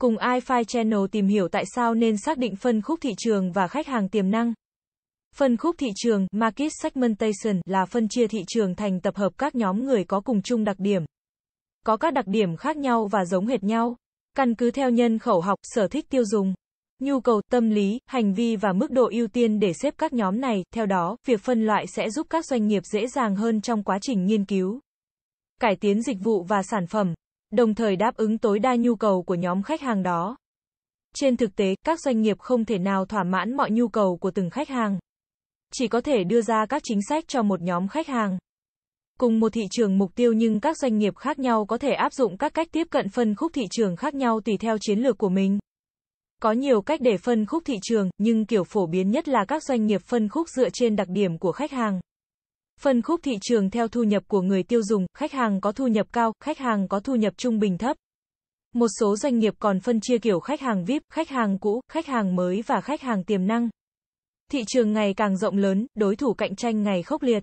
Cùng iFi Channel tìm hiểu tại sao nên xác định phân khúc thị trường và khách hàng tiềm năng. Phân khúc thị trường, market segmentation, là phân chia thị trường thành tập hợp các nhóm người có cùng chung đặc điểm. Có các đặc điểm khác nhau và giống hệt nhau. Căn cứ theo nhân khẩu học, sở thích tiêu dùng, nhu cầu, tâm lý, hành vi và mức độ ưu tiên để xếp các nhóm này. Theo đó, việc phân loại sẽ giúp các doanh nghiệp dễ dàng hơn trong quá trình nghiên cứu, cải tiến dịch vụ và sản phẩm đồng thời đáp ứng tối đa nhu cầu của nhóm khách hàng đó. Trên thực tế, các doanh nghiệp không thể nào thỏa mãn mọi nhu cầu của từng khách hàng. Chỉ có thể đưa ra các chính sách cho một nhóm khách hàng. Cùng một thị trường mục tiêu nhưng các doanh nghiệp khác nhau có thể áp dụng các cách tiếp cận phân khúc thị trường khác nhau tùy theo chiến lược của mình. Có nhiều cách để phân khúc thị trường, nhưng kiểu phổ biến nhất là các doanh nghiệp phân khúc dựa trên đặc điểm của khách hàng. Phân khúc thị trường theo thu nhập của người tiêu dùng, khách hàng có thu nhập cao, khách hàng có thu nhập trung bình thấp. Một số doanh nghiệp còn phân chia kiểu khách hàng VIP, khách hàng cũ, khách hàng mới và khách hàng tiềm năng. Thị trường ngày càng rộng lớn, đối thủ cạnh tranh ngày khốc liệt.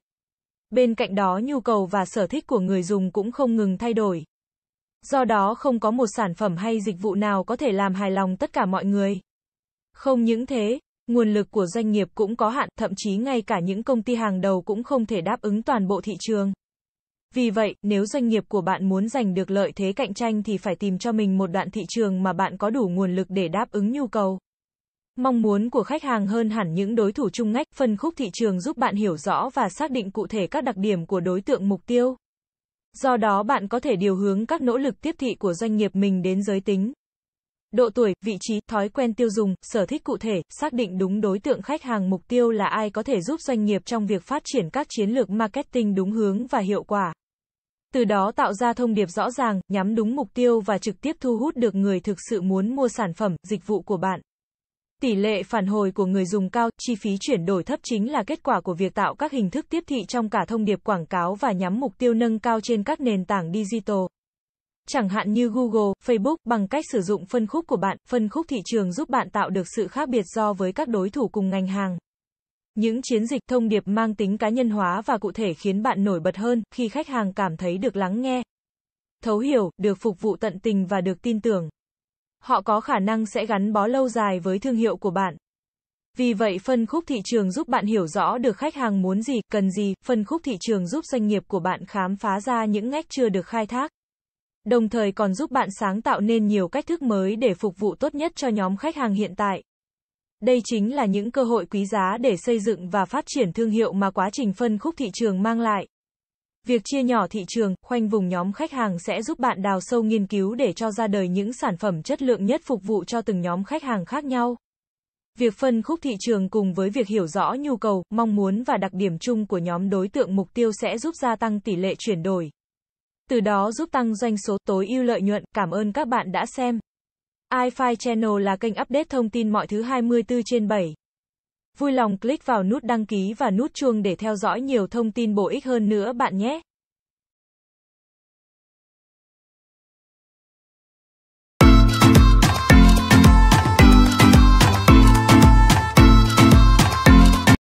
Bên cạnh đó nhu cầu và sở thích của người dùng cũng không ngừng thay đổi. Do đó không có một sản phẩm hay dịch vụ nào có thể làm hài lòng tất cả mọi người. Không những thế, nguồn lực của doanh nghiệp cũng có hạn, thậm chí ngay cả những công ty hàng đầu cũng không thể đáp ứng toàn bộ thị trường. Vì vậy, nếu doanh nghiệp của bạn muốn giành được lợi thế cạnh tranh thì phải tìm cho mình một đoạn thị trường mà bạn có đủ nguồn lực để đáp ứng nhu cầu. Mong muốn của khách hàng hơn hẳn những đối thủ chung ngách, phân khúc thị trường giúp bạn hiểu rõ và xác định cụ thể các đặc điểm của đối tượng mục tiêu. Do đó bạn có thể điều hướng các nỗ lực tiếp thị của doanh nghiệp mình đến giới tính Độ tuổi, vị trí, thói quen tiêu dùng, sở thích cụ thể, xác định đúng đối tượng khách hàng mục tiêu là ai có thể giúp doanh nghiệp trong việc phát triển các chiến lược marketing đúng hướng và hiệu quả. Từ đó tạo ra thông điệp rõ ràng, nhắm đúng mục tiêu và trực tiếp thu hút được người thực sự muốn mua sản phẩm, dịch vụ của bạn. Tỷ lệ phản hồi của người dùng cao, chi phí chuyển đổi thấp chính là kết quả của việc tạo các hình thức tiếp thị trong cả thông điệp quảng cáo và nhắm mục tiêu nâng cao trên các nền tảng digital chẳng hạn như Google, Facebook, bằng cách sử dụng phân khúc của bạn, phân khúc thị trường giúp bạn tạo được sự khác biệt so với các đối thủ cùng ngành hàng. Những chiến dịch thông điệp mang tính cá nhân hóa và cụ thể khiến bạn nổi bật hơn khi khách hàng cảm thấy được lắng nghe, thấu hiểu, được phục vụ tận tình và được tin tưởng. Họ có khả năng sẽ gắn bó lâu dài với thương hiệu của bạn. Vì vậy phân khúc thị trường giúp bạn hiểu rõ được khách hàng muốn gì, cần gì, phân khúc thị trường giúp doanh nghiệp của bạn khám phá ra những ngách chưa được khai thác đồng thời còn giúp bạn sáng tạo nên nhiều cách thức mới để phục vụ tốt nhất cho nhóm khách hàng hiện tại. Đây chính là những cơ hội quý giá để xây dựng và phát triển thương hiệu mà quá trình phân khúc thị trường mang lại. Việc chia nhỏ thị trường, khoanh vùng nhóm khách hàng sẽ giúp bạn đào sâu nghiên cứu để cho ra đời những sản phẩm chất lượng nhất phục vụ cho từng nhóm khách hàng khác nhau. Việc phân khúc thị trường cùng với việc hiểu rõ nhu cầu, mong muốn và đặc điểm chung của nhóm đối tượng mục tiêu sẽ giúp gia tăng tỷ lệ chuyển đổi từ đó giúp tăng doanh số tối ưu lợi nhuận. Cảm ơn các bạn đã xem. iFi Channel là kênh update thông tin mọi thứ 24 trên 7. Vui lòng click vào nút đăng ký và nút chuông để theo dõi nhiều thông tin bổ ích hơn nữa bạn nhé.